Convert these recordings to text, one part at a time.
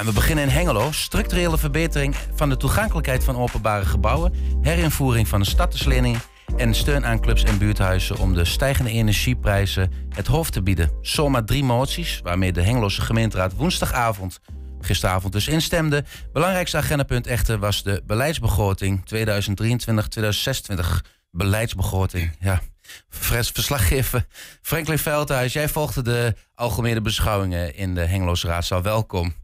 we beginnen in Hengelo. Structurele verbetering van de toegankelijkheid van openbare gebouwen. Herinvoering van de stadslening. En steun aan clubs en buurthuizen om de stijgende energieprijzen het hoofd te bieden. Zomaar drie moties, waarmee de Hengeloze gemeenteraad woensdagavond gisteravond dus instemde. Belangrijkste agendapunt echter was de beleidsbegroting 2023-2026. Beleidsbegroting, ja. Verslaggever Franklin Veldhuis, jij volgde de algemene beschouwingen in de Hengeloze Raadzaal. Welkom.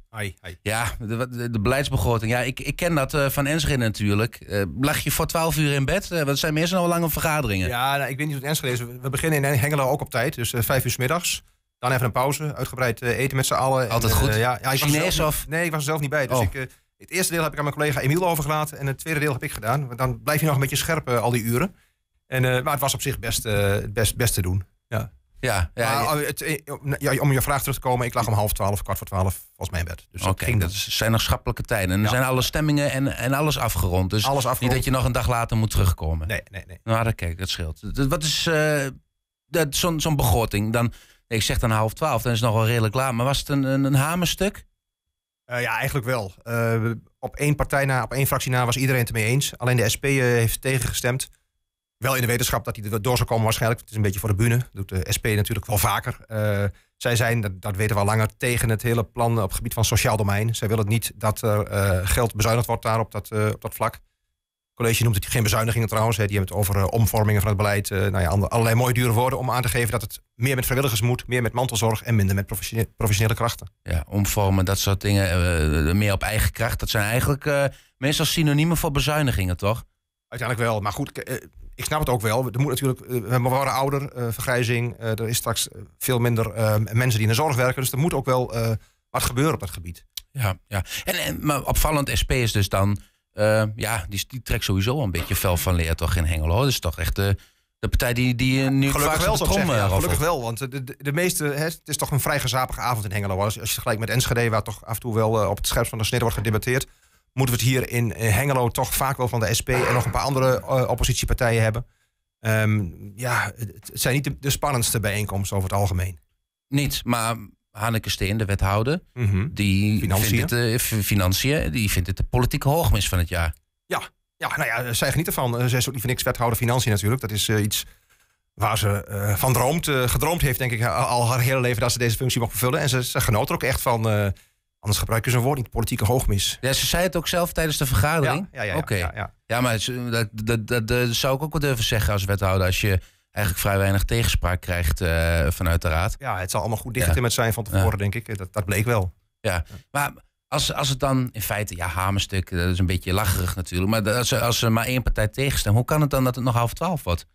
Ja, de, de, beleidsbegroting. Ja, ik, ik ken dat eh, van Enschede natuurlijk. Eh, lag je voor twaalf uur in bed? Eh, wat zijn meestal al lange vergaderingen. Ja, nou, ik weet niet wat Enschede is. We beginnen in Hengelo ook op tijd. Dus vijf uur s middags. Dan even een pauze. Uitgebreid eten met z'n allen. Altijd goed? ja, ja, Chinees Nee, ik was er zelf niet bij. Dus oh. ik, het eerste deel heb ik aan mijn collega Emiel overgelaten. En het tweede deel heb ik gedaan. Want dan blijf je nog een beetje scherp al die uren. En, maar het was op zich best, best, best te doen. Ja, oh, eh, nou, ja, om je vraag terug te komen, ik lag om half twaalf, kwart voor twaalf, was mijn bed. Dus dat zijn nog schappelijke tijden. En er zijn alle stemmingen en, en alles afgerond. Dus alles afgerond. niet dat je nog een dag later moet terugkomen. Nee, nee, nee. Nou, dan kijk, dat scheelt. wat is eh, dat, zo'n zo'n begroting? Dan, ik zeg dan half twaalf, dan is het nog wel redelijk laat. Maar was het een, een, hamerstuk? Eh, ja, eigenlijk wel. op één partij na, op één fractie na was iedereen het mee eens. Alleen de SP heeft tegengestemd wel in de wetenschap dat hij er door zou komen waarschijnlijk. Het is een beetje voor de bühne. Dat doet de SP natuurlijk wel vaker. Eh, zij zijn, dat, weten we al langer, tegen het hele plan op het gebied van sociaal domein. Zij willen niet dat er eh, geld bezuinigd wordt daar op dat, eh, op dat vlak. Het college noemt het geen bezuinigingen trouwens. Hè. Die hebben het over omvormingen van het beleid. nou ja, allerlei mooie dure woorden om aan te geven dat het meer met vrijwilligers moet, meer met mantelzorg en minder met professionele krachten. Ja, omvormen, dat soort dingen. meer op eigen kracht. Dat zijn eigenlijk meestal synoniemen voor bezuinigingen, toch? Uiteindelijk wel. Maar goed, eh, ik snap het ook wel. Er moet natuurlijk, eh, we worden ouder, eh, vergrijzing. er is straks veel minder mensen die in de zorg werken. Dus er moet ook wel wat gebeuren op dat gebied. Ja, ja. En, maar opvallend, SP is dus dan... ja, die, die trekt sowieso een beetje fel van leer toch in Hengelo. Dat is toch echt de, de partij die, die nu gelukkig wel, trom, Gelukkig wel, want de, de, meeste, hè, het is toch een vrij gezapige avond in Hengelo. Als, als je gelijk met Enschede, waar toch af en toe wel op het scherp van de snede wordt gedebatteerd moeten we het hier in Hengelo toch vaak wel van de SP en nog een paar andere eh, oppositiepartijen hebben. Ehm, ja, het, zijn niet de, spannendste bijeenkomsten over het algemeen. Niet, maar Hanneke Steen, de wethouder, mhm. die, financiën. Vindt het, eh, die vindt het de politieke hoogmis van het jaar. Ja, ja nou ja, eh, zij geniet ervan. Zij is ook niet voor niks wethouder financiën natuurlijk. Dat is iets waar ze van droomt, gedroomd heeft, denk ik, al haar hele leven dat ze deze functie mag vervullen. En ze, ze genoot er ook echt van Anders gebruiken ze een woord niet, politieke hoogmis. Ja, ze zei het ook zelf tijdens de vergadering? Ja, ja, ja. ja, maar dat, dat, dat, zou ik ook wel durven zeggen als wethouder. Als je eigenlijk vrij weinig tegenspraak krijgt eh, vanuit de raad. Ja, het zal allemaal goed in met zijn van tevoren, denk ik. Dat, bleek wel. Ja, maar als, als het dan in feite, ja, hamerstuk, dat is een beetje lacherig natuurlijk. Maar als, als ze maar één partij tegenstemt, hoe kan het dan dat het nog half twaalf wordt?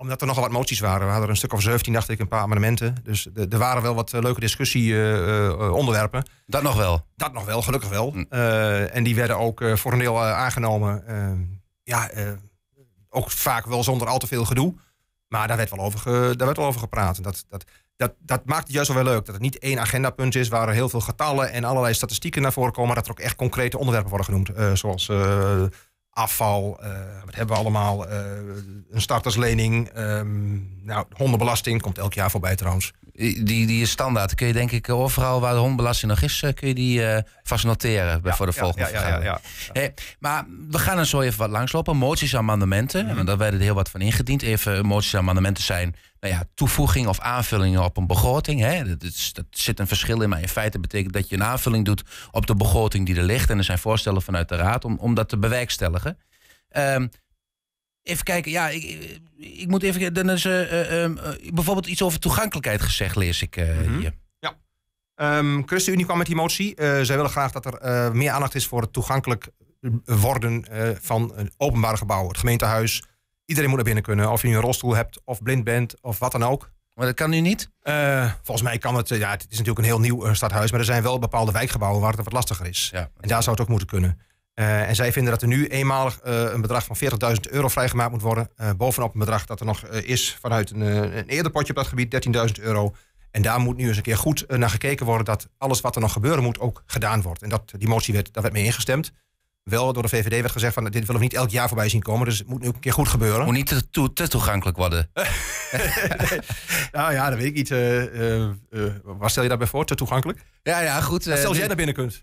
Omdat er nogal wat moties waren. We hadden een stuk of 17, dacht ik, een paar amendementen. Dus er waren wel wat eh, leuke discussieonderwerpen. Eh, eh, dat nog wel? Dat nog wel, gelukkig wel. Hm. en die werden ook voor een deel aangenomen. ja, ook vaak wel zonder al te veel gedoe. Maar daar werd wel over, ge, daar werd wel over gepraat. dat, dat, dat, dat maakt het juist wel weer leuk. Dat het niet één agendapunt is waar er heel veel getallen en allerlei statistieken naar voren komen. Maar dat er ook echt concrete onderwerpen worden genoemd. zoals afval, eh, wat hebben we allemaal, eh, een starterslening, um, nou, hondenbelasting, komt elk jaar voorbij trouwens. Die, die is standaard. kun je denk ik overal waar de hondbelasting nog is, eh, kun je die uh, vast noteren voor de volgende ja, ja, ja maar we gaan er zo even wat langslopen. Moties, amendementen. en mhm. daar werden er heel wat van ingediend. Even eh, moties, en amendementen zijn nou ja, toevoegingen of aanvullingen op een begroting. Hè? Dat, is, dat, zit een verschil in, maar in feite betekent dat je een aanvulling doet op de begroting die er ligt. En er zijn voorstellen vanuit de Raad om, om dat te bewerkstelligen. Um, Even kijken, ja, ik, ik moet even. Dan is, uh, bijvoorbeeld iets over toegankelijkheid gezegd, lees ik mhm. hier. Ja. Um, ChristenUnie kwam met die motie. zij willen graag dat er meer aandacht is voor het toegankelijk worden van openbare gebouwen. Het gemeentehuis. Iedereen moet naar binnen kunnen. Of je een rolstoel hebt, of blind bent, of wat dan ook. Maar dat kan nu niet? volgens mij kan het. ja, het is natuurlijk een heel nieuw stadhuis. Maar er zijn wel bepaalde wijkgebouwen waar het wat lastiger is. Ja. En daar zou het ook moeten kunnen. Eh, en zij vinden dat er nu eenmalig eh, een bedrag van 40.000 euro vrijgemaakt moet worden. Eh, bovenop een bedrag dat er nog is vanuit een, een, eerder potje op dat gebied, 13.000 euro. En daar moet nu eens een keer goed naar gekeken worden dat alles wat er nog gebeuren moet ook gedaan wordt. En dat, die motie werd, daar werd mee ingestemd wel door de VVD werd gezegd van dit willen we niet elk jaar voorbij zien komen. Dus het moet nu een keer goed gebeuren. Moet niet te, toegankelijk worden. nou ja, dat weet ik niet. Uh, waar stel je daarbij voor? Te toegankelijk? Ja, ja, goed. Stel als jij naar binnen kunt.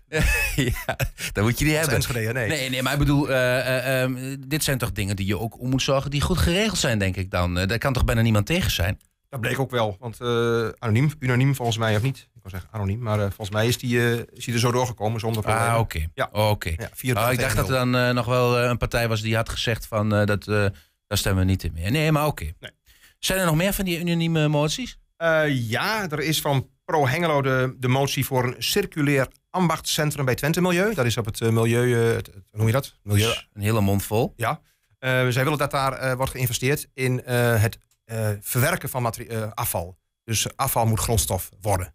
ja, dan moet je die hebben. nee. nee. Nee, maar ik bedoel, ehm, dit zijn toch dingen die je ook om moet zorgen die goed geregeld zijn, denk ik dan. daar kan toch bijna niemand tegen zijn? bleek ook wel, want uh, anoniem, unaniem volgens mij, of niet? Ik wil zeggen anoniem, maar eh, volgens mij is die, uh, is die er zo doorgekomen zonder Ah, oké. Ja. oké. Ja, oh, ah, ik dacht dat er dan nog wel een partij was die had gezegd van, dat, daar stemmen we niet in meer. Nee, maar oké. Nee. Zijn er nog meer van die unanieme moties? ja, er is van Pro Hengelo de, de motie voor een circulair ambachtscentrum bij Twente Milieu. Dat is op het milieu, hoe noem je dat? Milieu. een hele mond vol. Ja. Uh, zij willen dat daar wordt geïnvesteerd in uh, het uh, verwerken van eh, afval. Dus afval moet grondstof worden.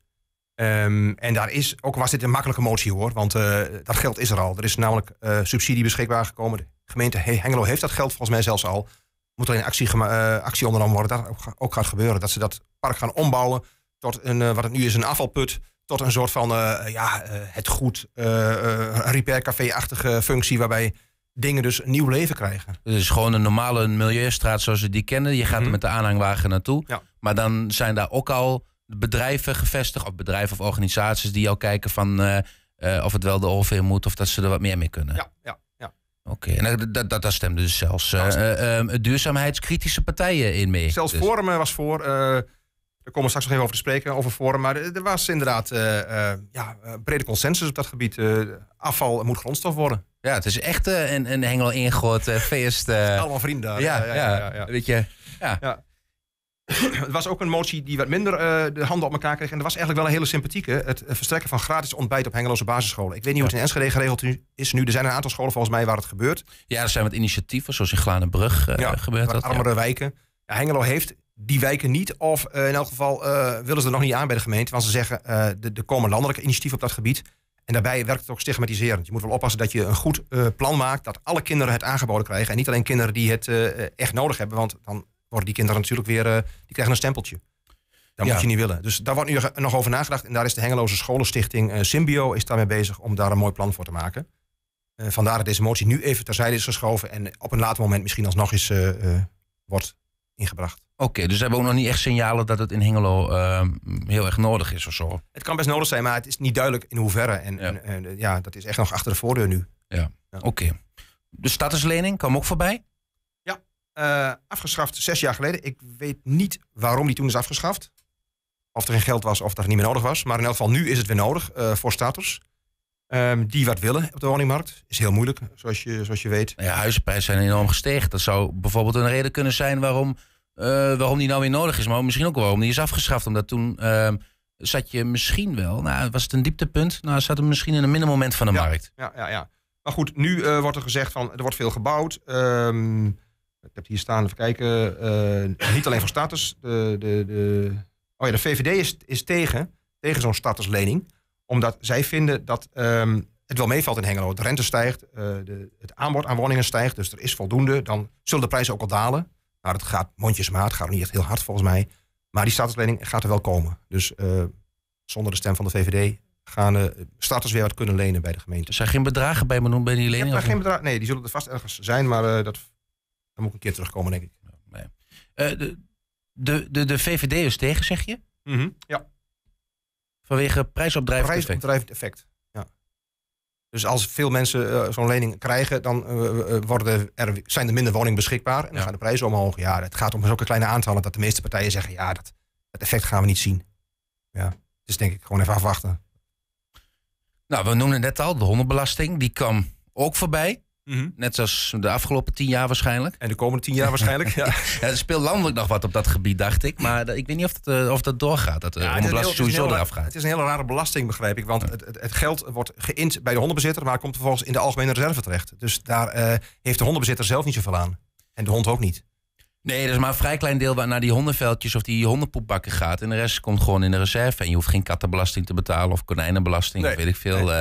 Ehm, en daar is, ook was dit een makkelijke motie hoor, want eh, dat geld is er al. Er is namelijk subsidie beschikbaar gekomen. De gemeente Hengelo heeft dat geld volgens mij zelfs al. Moet alleen actie, actie ondernomen worden, dat ook, ook, gaat gebeuren. Dat ze dat park gaan ombouwen tot een, wat het nu is, een afvalput. Tot een soort van ja, het goed repaircafé-achtige functie waarbij dingen dus nieuw leven krijgen. Het is gewoon een normale milieustraat zoals we die kennen. Je gaat er mhm. met de aanhangwagen naartoe. Maar dan zijn daar ook al bedrijven gevestigd, of bedrijven of organisaties die al kijken van eh, eh, of het wel de OVM moet of dat ze er wat meer mee kunnen. Ja, ja. ja. Oké, en dat, dat, dat stemde dus zelfs uh, eh, duurzaamheidskritische partijen in mee. Zelfs dus. Forum was voor, daar komen we straks nog even over te spreken, over Forum. Maar er was inderdaad ja, brede consensus op dat gebied. afval moet grondstof worden. Ja, het is echt eh, een, een hengel ingoot, eh, feest. Eh, allemaal vrienden Ja, ja, ja. Weet je, ja. Het was ook een motie die wat minder de handen op elkaar kreeg. En dat was eigenlijk wel een hele sympathieke. Het verstrekken van gratis ontbijt op hengeloze basisscholen. Ik weet niet hoe het in Enschede geregeld is nu. Er zijn een aantal scholen volgens mij waar het gebeurt. Ja, er zijn wat initiatieven, zoals in Glanenbrug gebeurt dat. armere wijken. Hengelo heeft die wijken niet. Of in elk geval willen ze er nog niet aan bij de gemeente. Want ze zeggen, er komen landelijke initiatieven op dat gebied. En daarbij werkt het ook stigmatiserend. Je moet wel oppassen dat je een goed eh, plan maakt, dat alle kinderen het aangeboden krijgen. En niet alleen kinderen die het eh, echt nodig hebben, want dan worden die kinderen natuurlijk weer, eh, die krijgen een stempeltje. Dat moet je niet willen. Dus daar wordt nu nog over nagedacht. En daar is de Hengeloze Scholenstichting Symbio is daarmee bezig om daar een mooi plan voor te maken. vandaar dat deze motie nu even terzijde is geschoven en op een later moment misschien alsnog eens wordt ingebracht. Oké, dus hebben we ook nog niet echt signalen dat het in Hengelo ehm, heel erg nodig is of zo? Het kan best nodig zijn, maar het is niet duidelijk in hoeverre. En ja, en, ja dat is echt nog achter de voordeur nu. Ja, oké. De statuslening kwam ook voorbij? Ja, uh, afgeschaft zes jaar geleden. Ik weet niet waarom die toen is afgeschaft. Of er geen geld was of dat er niet meer nodig was. Maar in elk geval, nu is het weer nodig eh, voor status. Ehm, die wat willen op de woningmarkt. Is heel moeilijk, zoals je, zoals je weet. Ja, huizenprijzen zijn enorm gestegen. Dat zou bijvoorbeeld een reden kunnen zijn waarom eh, waarom die nou weer nodig is, maar misschien ook waarom die is afgeschaft. Omdat toen ehm, zat je misschien wel, nou, was het een dieptepunt, nou, zat het misschien in een minder moment van de markt. Ja, ja, ja. Maar goed, nu eh, wordt er gezegd van er wordt veel gebouwd. Ehm, ik heb hier staan, even kijken. Eh, niet alleen voor status. De, de, de, oh ja, de VVD is, is tegen, tegen zo'n statuslening. Omdat zij vinden dat ehm, het wel meevalt in Hengelo. De rente stijgt, de, het aanbod aan woningen stijgt, dus er is voldoende. Dan zullen de prijzen ook al dalen. Nou, dat gaat mondjesmaat, gaat niet echt heel hard volgens mij. Maar die starterslening gaat er wel komen. Dus eh, zonder de stem van de VVD gaan de eh, starters weer wat kunnen lenen bij de gemeente. Er zijn geen bedragen bij me noemen bij die lening? nee, die zullen er vast ergens zijn, maar eh, dat, moet ik een keer terugkomen, denk ik. Nee. de, de, de, VVD is tegen, zeg je? Mm -hmm, ja. Vanwege prijsopdrijvend effect. Prijsopdrijvend effect. Dus als veel mensen eh, zo'n lening krijgen, dan eh, eh, worden er, zijn er minder woningen beschikbaar. En dan gaan de prijzen omhoog. Ja, het gaat om zulke kleine aantallen dat de meeste partijen zeggen, ja, dat, dat effect gaan we niet zien. Ja, dus denk ik gewoon even afwachten. Nou, we noemden net al de hondenbelasting. Die kwam ook voorbij. Mhm. Net zoals de afgelopen tien jaar waarschijnlijk. En de komende tien jaar waarschijnlijk, ja. Er speelt landelijk nog wat op dat gebied, dacht ik. Maar eh, ik weet niet of dat, eh, of dat doorgaat, dat de eh, ja, sowieso eraf gaat. Het is een hele rare belasting, begrijp ik. Want het, het, geld wordt geïnt bij de hondenbezitter... maar komt vervolgens in de algemene reserve terecht. Dus daar heeft de hondenbezitter zelf niet zoveel aan. En de hond ook niet. Nee, dat is maar een vrij klein deel waar naar die hondenveldjes of die hondenpoepbakken gaat. En de rest komt gewoon in de reserve. En je hoeft geen kattenbelasting te betalen of konijnenbelasting, of weet ik veel.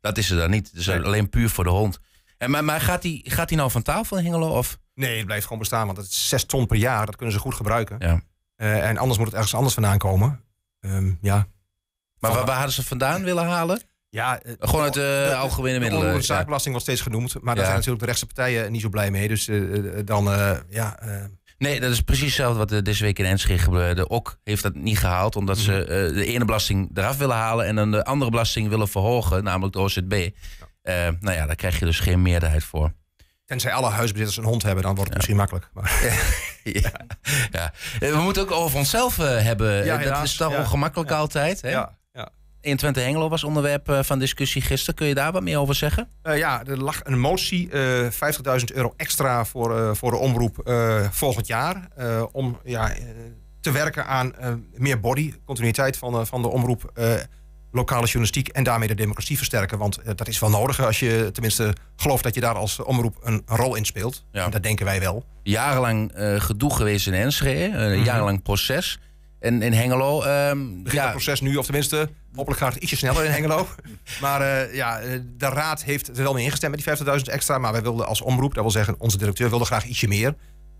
dat is er dan niet. Het is alleen puur voor de hond. En, maar gaat, die, gaat die nou van tafel van Of? Nee, het blijft gewoon bestaan, want het is 6 ton per jaar. Dat kunnen ze goed gebruiken. Ja. Eh, en anders moet het ergens anders vandaan komen. Ehm, ja. Maar waar, hadden ze vandaan willen halen? Ja, eh, Gewoon uit de eh, algemene middelen. De zaakbelasting wordt steeds genoemd, maar daar zijn natuurlijk de rechtse partijen niet zo blij mee. Dus dan, ja... Nee, dat is precies hetzelfde wat deze week in Enschede gebeurde. Ook heeft dat niet gehaald, omdat ze mhm. de ene belasting eraf willen halen en dan de andere belasting willen verhogen, namelijk de OZB. Eh, nou ja, daar krijg je dus geen meerderheid voor. Tenzij alle huisbezitters een hond hebben, dan wordt het misschien makkelijk. ja. ja. Eh, we moeten ook over onszelf eh, hebben. Ja, dat is toch ongemakkelijk altijd. Hè? Ja. In Twente Hengelo was onderwerp van discussie gisteren. Kun je daar wat meer over zeggen? ja, er lag een motie, 50.000 euro extra voor, voor de omroep volgend jaar. om ja, te werken aan meer body, continuïteit van, van de omroep lokale journalistiek en daarmee de democratie versterken. Want eh, dat is wel nodig als je tenminste gelooft dat je daar als omroep een rol in speelt. Ja. En dat denken wij wel. Jarenlang eh, gedoe geweest in Enschede, een eh, mhm. jarenlang proces. En in Hengelo. Um, ja, het proces nu, of tenminste, hopelijk gaat het ietsje sneller in Hengelo. maar ja, de raad heeft er wel mee ingestemd met die 50.000 extra. Maar wij wilden als omroep, dat wil zeggen, onze directeur wilde graag ietsje meer.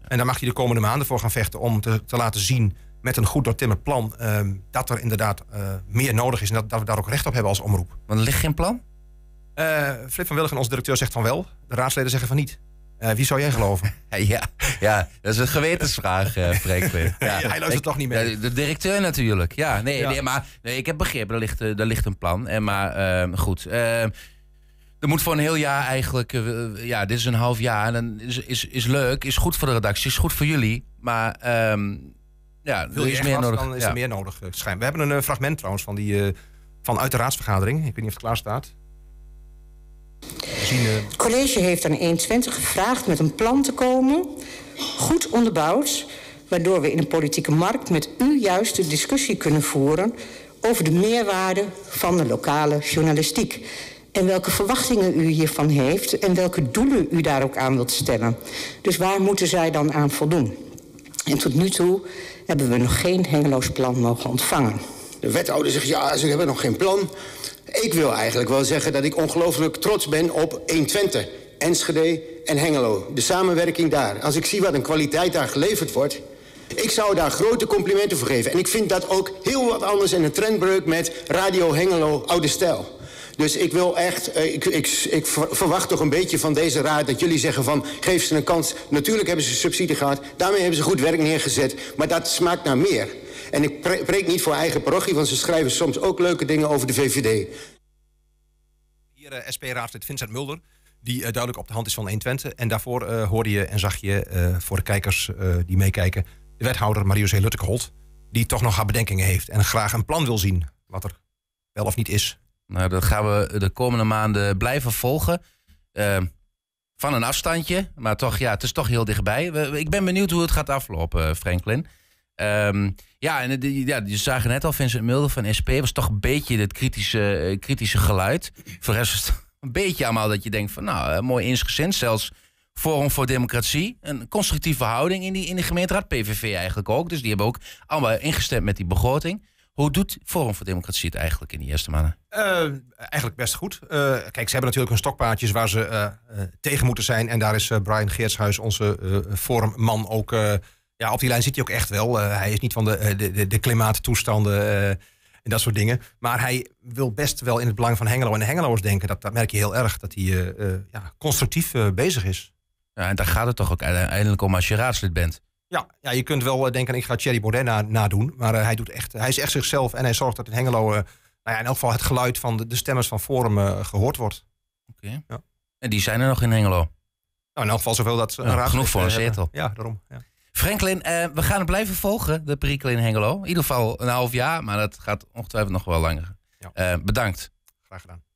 En daar mag hij de komende maanden voor gaan vechten om te laten zien met een goed doortimmerd plan, ehm, dat er inderdaad eh, meer nodig is en dat, dat, we daar ook recht op hebben als omroep. Want er ligt geen plan? Eh, Flip van Willigen, onze directeur, zegt van wel. De raadsleden zeggen van niet. Eh, wie zou jij geloven? ja, ja, dat is een gewetensvraag, uh, Freek. ja, hij luistert toch niet meer. De, directeur natuurlijk. Ja, nee, nee maar nee, ik heb begrepen, er ligt, er ligt een plan. En maar ehm, goed, ehm, er moet voor een heel jaar eigenlijk... ja, dit is een half jaar. En is, is, is leuk, is goed voor de redactie, is goed voor jullie. Maar ja, wil je meer nodig. Dan is ja. er meer nodig. Eh, schijn. We hebben een eh, fragment trouwens van, die, eh, vanuit de raadsvergadering. Ik weet niet of het klaar staat. het college heeft aan 21 gevraagd met een plan te komen. Goed onderbouwd. Waardoor we in de politieke markt met u juist de discussie kunnen voeren over de meerwaarde van de lokale journalistiek. En welke verwachtingen u hiervan heeft en welke doelen u daar ook aan wilt stellen. Dus waar moeten zij dan aan voldoen? En tot nu toe hebben we nog geen Hengeloos plan mogen ontvangen. De wethouder zegt, ja, ze hebben nog geen plan. Ik wil eigenlijk wel zeggen dat ik ongelooflijk trots ben op 120, Enschede en Hengelo. De samenwerking daar. Als ik zie wat een kwaliteit daar geleverd wordt... Ik zou daar grote complimenten voor geven. En ik vind dat ook heel wat anders en een trendbreuk met Radio Hengelo Oude Stijl. Dus ik wil echt, eh, ik, ik, ik verwacht toch een beetje van deze raad dat jullie zeggen van geef ze een kans. Natuurlijk hebben ze subsidie gehad, daarmee hebben ze goed werk neergezet, maar dat smaakt naar meer. En ik preek niet voor eigen parochie, want ze schrijven soms ook leuke dingen over de VVD. Hier eh, SP-raadslid Vincent Mulder, die eh, duidelijk op de hand is van 120. En daarvoor hoorde je en zag je voor de kijkers die meekijken... de wethouder Marius H. Holt, die toch nog haar bedenkingen heeft... en graag een plan wil zien, wat er wel of niet is. Nou, dat gaan we de komende maanden blijven volgen. Ehm, van een afstandje, maar toch, ja, het is toch heel dichtbij. ik ben benieuwd hoe het gaat aflopen, eh, Franklin. Ehm, ja, en ja, je zag net al, Vincent Mulder van SP was toch een beetje het kritische, eh, kritische geluid. Voor de rest was het een beetje allemaal dat je denkt van, nou, eh, mooi insgezind, Zelfs Forum voor Democratie, een constructieve houding in die, in de gemeenteraad. PVV eigenlijk ook, dus die hebben ook allemaal ingestemd met die begroting. Hoe doet Forum voor Democratie het eigenlijk in die eerste maanden? Eh, eigenlijk best goed. Eh, kijk, ze hebben natuurlijk hun stokpaardjes waar ze eh, tegen moeten zijn. En daar is Brian Geertshuis, onze Forumman, ook... ja, op die lijn zit hij ook echt wel. hij is niet van de, de, de klimaattoestanden en dat soort dingen. Maar hij wil best wel in het belang van Hengelo en de Hengeloers denken. Dat, merk je heel erg, dat hij ja, constructief bezig is. Ja, en daar gaat het toch ook uiteindelijk om als je raadslid bent. Ja, ja, je kunt wel eh, denken, ik ga Thierry Baudet na, nadoen. Maar eh, hij, doet echt, hij is echt zichzelf en hij zorgt dat in Hengelo... Eh, nou ja, in elk geval het geluid van de, de stemmers van Forum gehoord wordt. Oké. Ja. En die zijn er nog in Hengelo? Nou, in elk geval zoveel dat ze ja, Genoeg voor een zetel. Ja, daarom. Ja. Franklin, we gaan het blijven volgen, de perikelen in Hengelo. In ieder geval een half jaar, maar dat gaat ongetwijfeld nog wel langer. Ja. bedankt. Graag gedaan.